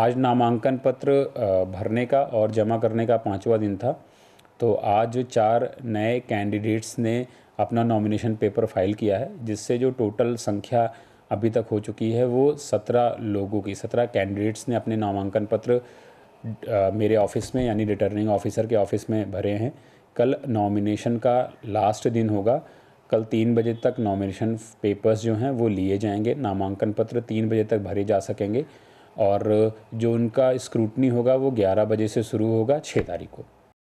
आज नामांकन पत्र भरने का और जमा करने का पाँचवा दिन था तो आज चार नए कैंडिडेट्स ने अपना नॉमिनेशन पेपर फाइल किया है जिससे जो टोटल संख्या अभी तक हो चुकी है वो सत्रह लोगों की सत्रह कैंडिडेट्स ने अपने नामांकन पत्र मेरे ऑफिस में यानी रिटर्निंग ऑफिसर के ऑफिस में भरे हैं कल नॉमिनेशन का लास्ट दिन होगा कल तीन बजे तक नॉमिनेशन पेपर्स जो हैं वो लिए जाएंगे नामांकन पत्र तीन बजे तक भरे जा सकेंगे और जो उनका स्क्रूटनी होगा वो 11 बजे से शुरू होगा 6 तारीख को